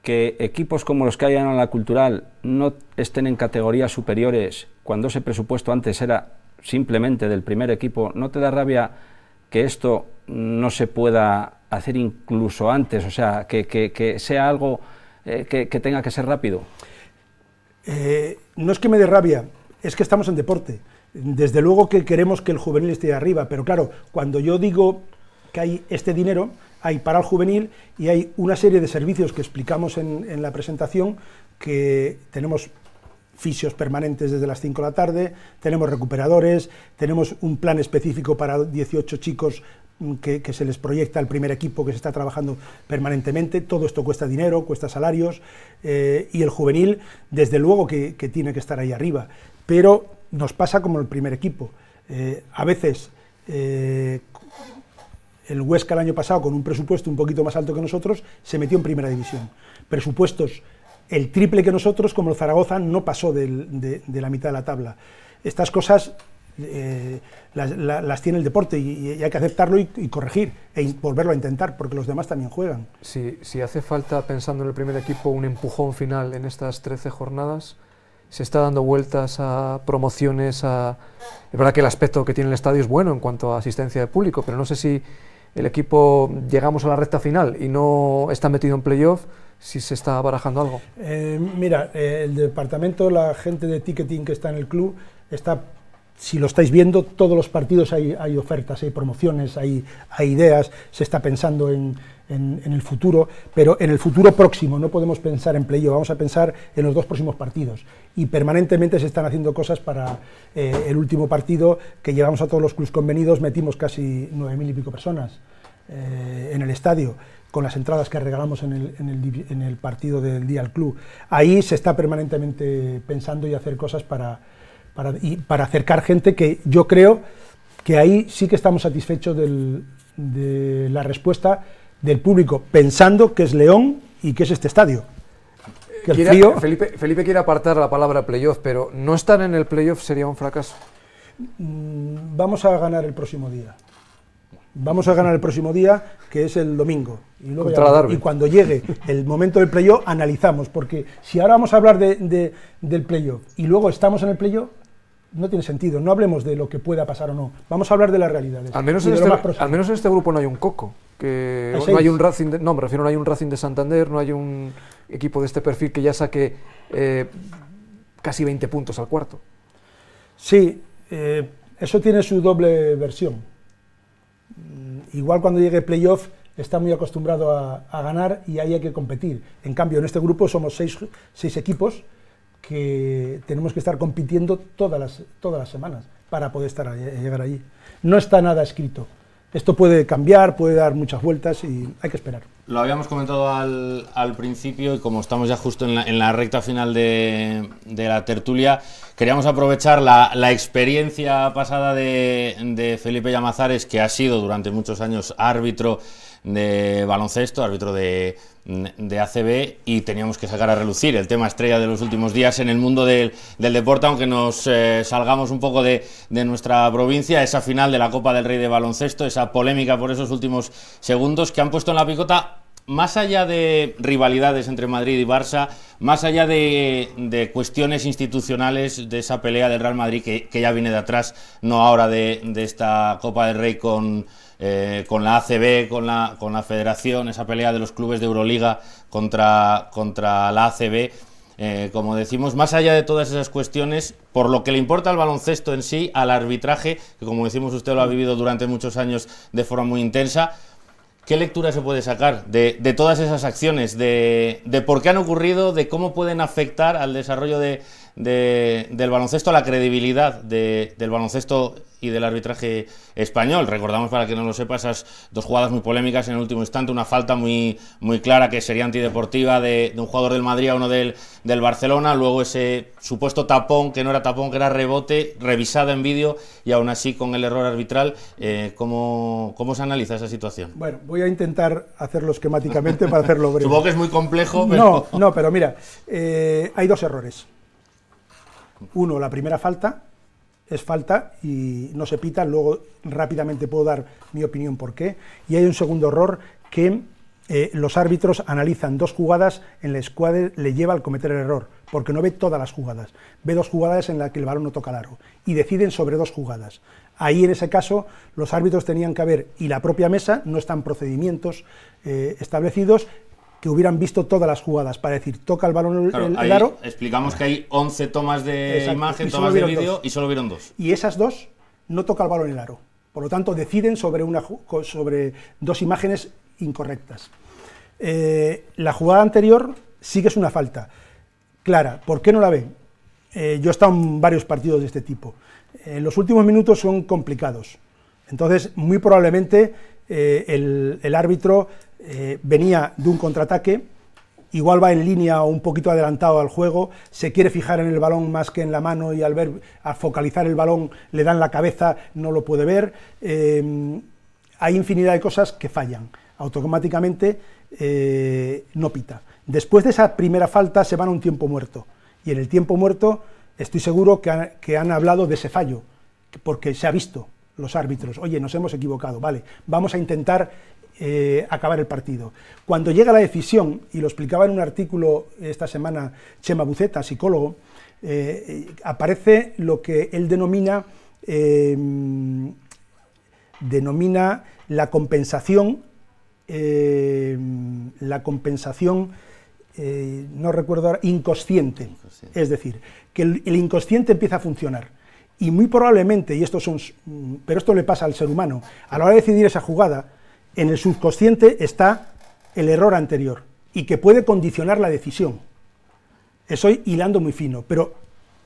que equipos como los que hayan en la cultural no estén en categorías superiores cuando ese presupuesto antes era simplemente del primer equipo, ¿no te da rabia que esto no se pueda hacer incluso antes? O sea, que, sea algo eh, que tenga que ser rápido. Eh, no es que me dé rabia, es que estamos en deporte. Desde luego que queremos que el juvenil esté arriba, pero claro, cuando yo digo que hay este dinero, hay para el juvenil y hay una serie de servicios que explicamos en, en la presentación que tenemos fisios permanentes desde las 5 de la tarde, tenemos recuperadores, tenemos un plan específico para 18 chicos que, se les proyecta al primer equipo que se está trabajando permanentemente. Todo esto cuesta dinero, cuesta salarios eh, y el juvenil, desde luego que, tiene que estar ahí arriba. Pero nos pasa como el primer equipo. Eh, a veces eh, el Huesca el año pasado, con un presupuesto un poquito más alto que nosotros, se metió en primera división. Presupuestos el triple que nosotros, como el Zaragoza, no pasó de la mitad de la tabla. Estas cosas eh, las, tiene el deporte y, hay que aceptarlo y, corregir e volverlo a intentar porque los demás también juegan. Si, hace falta, pensando en el primer equipo, un empujón final en estas 13 jornadas, se está dando vueltas a promociones, a... Es verdad que el aspecto que tiene el estadio es bueno en cuanto a asistencia de público, pero no sé si el equipo llegamos a la recta final y no está metido en playoff, si se está barajando algo. Eh, mira, eh, el departamento, la gente de ticketing que está en el club, está si lo estáis viendo, todos los partidos hay, ofertas, hay promociones, hay, ideas, se está pensando en, el futuro, pero en el futuro próximo, no podemos pensar en playoff, vamos a pensar en los dos próximos partidos. Y permanentemente se están haciendo cosas para eh, el último partido que llevamos a todos los clubes convenidos, metimos casi nueve mil y pico personas eh, en el estadio con las entradas que regalamos en el, en el partido del día al club. Ahí se está permanentemente pensando y hacer cosas para, para, y para acercar gente que yo creo que ahí sí que estamos satisfechos de la respuesta del público, pensando que es León y que es este estadio. Felipe, quiere apartar la palabra playoff, pero no estar en el playoff sería un fracaso. Mm, vamos a ganar el próximo día. Vamos a ganar el próximo día, que es el domingo. Y, luego y cuando llegue el momento del playoff, analizamos. Porque si ahora vamos a hablar del playoff y luego estamos en el playoff, no tiene sentido. No hablemos de lo que pueda pasar o no. Vamos a hablar de las realidades. Al menos, este en este, grupo no hay un Coco. no hay un Racing de, no, me refiero, no hay un Racing de Santander, no hay un equipo de este perfil que ya saque eh, casi 20 puntos al cuarto. Sí, eh, eso tiene su doble versión. Mm, igual cuando llegue el playoff está muy acostumbrado a, ganar y ahí hay que competir. En cambio, en este grupo somos seis equipos que tenemos que estar compitiendo todas las, todas las semanas para poder estar llegar allí. No está nada escrito. Esto puede cambiar, puede dar muchas vueltas y hay que esperar. Lo habíamos comentado al, al principio y como estamos ya justo en la, en la recta final de, de, la tertulia, queríamos aprovechar la, la experiencia pasada de, de Felipe Llamazares, que ha sido durante muchos años árbitro de baloncesto, árbitro de, ACB y teníamos que sacar a relucir el tema estrella de los últimos días en el mundo del, del deporte, aunque nos eh, salgamos un poco de, de, nuestra provincia, esa final de la Copa del Rey de Baloncesto, esa polémica por esos últimos segundos que han puesto en la picota, más allá de rivalidades entre Madrid y Barça, más allá de, de cuestiones institucionales de esa pelea del Real Madrid que, que ya viene de atrás, no ahora de, de esta Copa del Rey con eh, con la ACB, con la, con la Federación, esa pelea de los clubes de Euroliga contra, contra la ACB. Eh, como decimos, más allá de todas esas cuestiones, por lo que le importa al baloncesto en sí, al arbitraje, que como decimos usted lo ha vivido durante muchos años de forma muy intensa, ¿qué lectura se puede sacar de, todas esas acciones, de, de por qué han ocurrido, de cómo pueden afectar al desarrollo de, del baloncesto la credibilidad del baloncesto y del arbitraje español. Recordamos, para que no lo sepa, esas dos jugadas muy polémicas en el último instante, una falta muy, muy clara que sería antideportiva de, un jugador del Madrid a uno del, del, Barcelona, luego ese supuesto tapón, que no era tapón, que era rebote, revisada en vídeo y aún así con el error arbitral. Eh, ¿cómo, se analiza esa situación? Bueno, voy a intentar hacerlo esquemáticamente para hacerlo breve. Supongo que es muy complejo, No, no, pero mira, eh, hay dos errores. Uno, la primera falta es falta y no se pita, luego rápidamente puedo dar mi opinión por qué. Y hay un segundo error que eh, los árbitros analizan dos jugadas en la escuadra, le lleva al cometer el error, porque no ve todas las jugadas, ve dos jugadas en las que el balón no toca largo y deciden sobre dos jugadas. Ahí en ese caso los árbitros tenían que haber, y la propia mesa, no están procedimientos eh, establecidos, que hubieran visto todas las jugadas para decir, toca el balón en el, aro. Explicamos que hay 11 tomas de imagen, tomas de vídeo y solo vieron dos. Y esas dos no toca el balón el aro. Por lo tanto, deciden sobre, una, sobre dos imágenes incorrectas. Eh, la jugada anterior sí que es una falta. Clara, ¿por qué no la ven? Eh, yo he estado en varios partidos de este tipo. Eh, los últimos minutos son complicados. Entonces, muy probablemente eh, el, árbitro eh, venía de un contraataque, igual va en línea o un poquito adelantado al juego, se quiere fijar en el balón más que en la mano y al ver, al focalizar el balón le dan la cabeza, no lo puede ver. Eh, hay infinidad de cosas que fallan. Automáticamente no pita. Después de esa primera falta se van a un tiempo muerto. Y en el tiempo muerto estoy seguro que han hablado de ese fallo, porque se ha visto, los árbitros, oye, nos hemos equivocado, vale, vamos a intentar eh, acabar el partido. Cuando llega la decisión, y lo explicaba en un artículo esta semana Chema Buceta, psicólogo, eh, aparece lo que él denomina, em, denomina la compensación, em, la compensación eh, no recuerdo inconsciente. Es decir, que el inconsciente empieza a funcionar y muy probablemente, y esto son, mm, pero esto le pasa al ser humano, a la hora de decidir esa jugada, en el subconsciente está el error anterior y que puede condicionar la decisión. Estoy hilando muy fino, pero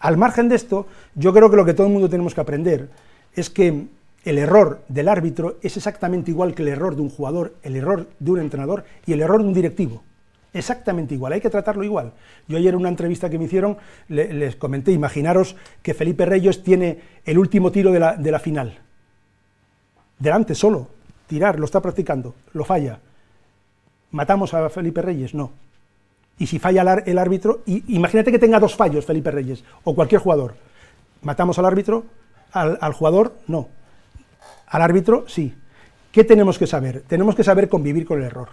al margen de esto, yo creo que lo que todo el mundo tenemos que aprender es que el error del árbitro es exactamente igual que el error de un jugador, el error de un entrenador y el error de un directivo exactamente igual, hay que tratarlo igual. Yo ayer en una entrevista que me hicieron les comenté, imaginaros que Felipe Reyes tiene el último tiro de la, final, delante solo, tirar, lo está practicando, lo falla. ¿Matamos a Felipe Reyes? No. Y si falla el árbitro, y, imagínate que tenga dos fallos Felipe Reyes o cualquier jugador. ¿Matamos al árbitro? al jugador? No. Al árbitro, sí. ¿Qué tenemos que saber? Tenemos que saber convivir con el error.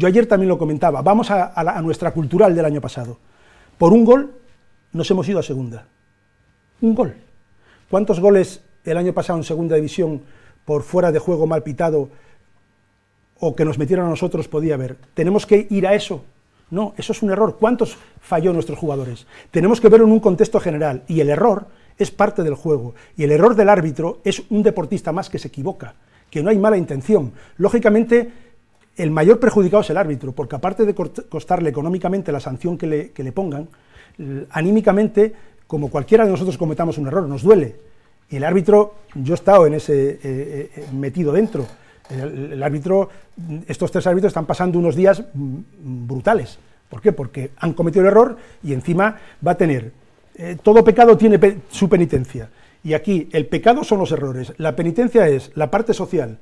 Yo ayer también lo comentaba, vamos a, nuestra cultural del año pasado. Por un gol nos hemos ido a segunda. Un gol. ¿Cuántos goles el año pasado en segunda división por fuera de juego mal pitado o que nos metieron a nosotros podía haber? Tenemos que ir a eso. No, eso es un error. ¿Cuántos falló nuestros jugadores? Tenemos que verlo en un contexto general y el error es parte del juego y el error del árbitro es un deportista más que se equivoca, que no hay mala intención. Lógicamente el mayor perjudicado es el árbitro, porque aparte de costarle económicamente la sanción que le, pongan, anímicamente, como cualquiera de nosotros cometamos un error, nos duele. Y el árbitro, yo he estado en ese eh, eh, metido dentro. El, árbitro, estos tres árbitros están pasando unos días mm, mm, brutales. ¿Por qué? Porque han cometido el error y encima va a tener. Eh, todo pecado tiene su penitencia. Y aquí el pecado son los errores. La penitencia es la parte social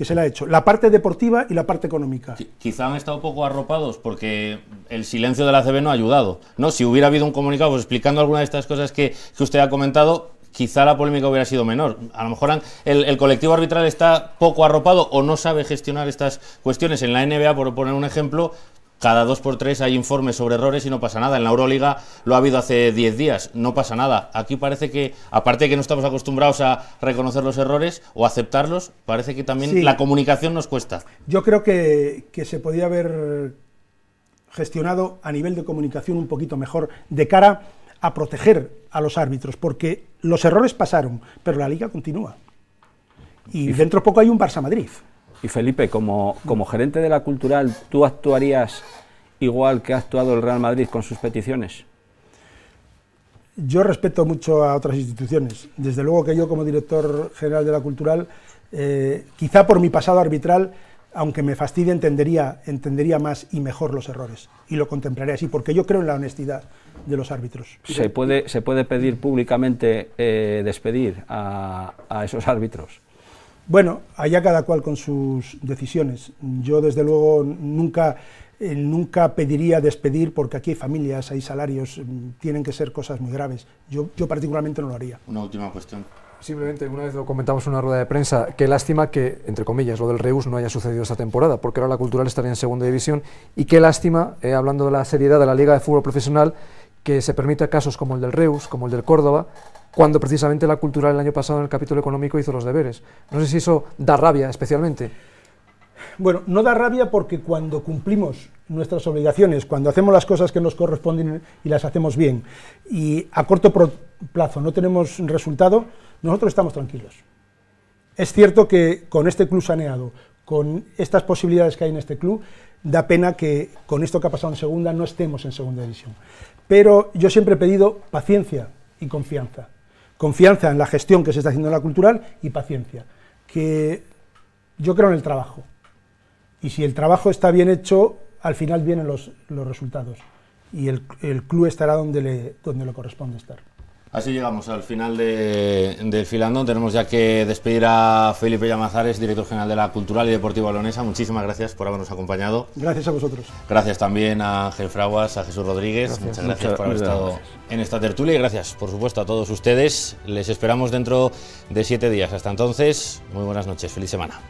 que se le ha hecho, la parte deportiva y la parte económica. Quizá han estado poco arropados porque el silencio de la CB no ha ayudado. No, si hubiera habido un comunicado explicando alguna de estas cosas que, usted ha comentado, quizá la polémica hubiera sido menor. A lo mejor el, el, colectivo arbitral está poco arropado o no sabe gestionar estas cuestiones. En la NBA, por poner un ejemplo, cada dos por tres hay informes sobre errores y no pasa nada. En la Euroliga lo ha habido hace 10 días, no pasa nada. Aquí parece que, aparte de que no estamos acostumbrados a reconocer los errores o aceptarlos, parece que también la comunicación nos cuesta. Yo creo que, se podía haber gestionado a nivel de comunicación un poquito mejor de cara a proteger a los árbitros, porque los errores pasaron, pero la liga continúa. Y dentro poco hay un Barça Madrid. Y Felipe, como, como gerente de la cultural, ¿tú actuarías igual que ha actuado el Real Madrid con sus peticiones? Yo respeto mucho a otras instituciones. Desde luego que yo como director general de la cultural, eh, quizá por mi pasado arbitral, aunque me fastidie, entendería, entendería más y mejor los errores. Y lo contemplaría así, porque yo creo en la honestidad de los árbitros. ¿Se puede, se puede pedir públicamente eh, despedir a esos árbitros? Bueno, allá cada cual con sus decisiones. Yo desde luego nunca, eh, nunca pediría despedir porque aquí hay familias, hay salarios, mm, tienen que ser cosas muy graves. Yo, yo particularmente no lo haría. Una última cuestión. Simplemente, una vez lo comentamos en una rueda de prensa, qué lástima que, entre comillas, lo del Reus no haya sucedido esta temporada, porque ahora la Cultural estaría en segunda división, y qué lástima, eh, hablando de la seriedad de la Liga de Fútbol Profesional, que se permita casos como el del Reus, como el del Córdoba, cuando precisamente la cultura el año pasado en el capítulo económico hizo los deberes. No sé si eso da rabia especialmente. Bueno, no da rabia porque cuando cumplimos nuestras obligaciones, cuando hacemos las cosas que nos corresponden y las hacemos bien, y a corto plazo no tenemos resultado, nosotros estamos tranquilos. Es cierto que con este club saneado, con estas posibilidades que hay en este club, da pena que con esto que ha pasado en segunda no estemos en segunda división. Pero yo siempre he pedido paciencia y confianza confianza en la gestión que se está haciendo en la cultural y paciencia. Que yo creo en el trabajo. Y si el trabajo está bien hecho, al final vienen los, resultados. Y el, el, club estará donde le, donde le corresponde estar. Así llegamos al final del de Filandón. Tenemos ya que despedir a Felipe Llamazares, director general de la Cultural y Deportiva Balonesa. Muchísimas gracias por habernos acompañado. Gracias a vosotros. Gracias también a Ángel Fraguas, a Jesús Rodríguez. muchas gracias por haber estado en esta tertulia y gracias, por supuesto, a todos ustedes. Les esperamos dentro de siete días. Hasta entonces, muy buenas noches. Feliz semana.